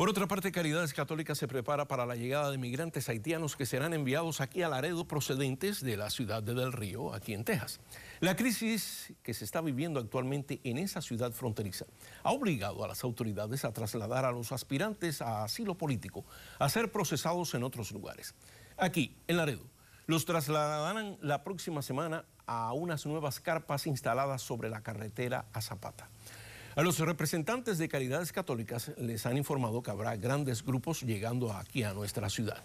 Por otra parte, Caridades Católicas se prepara para la llegada de migrantes haitianos que serán enviados aquí a Laredo procedentes de la ciudad de Del Río, aquí en Texas. La crisis que se está viviendo actualmente en esa ciudad fronteriza ha obligado a las autoridades a trasladar a los aspirantes a asilo político a ser procesados en otros lugares. Aquí, en Laredo, los trasladarán la próxima semana a unas nuevas carpas instaladas sobre la carretera a Zapata. A los representantes de caridades católicas les han informado que habrá grandes grupos llegando aquí a nuestra ciudad.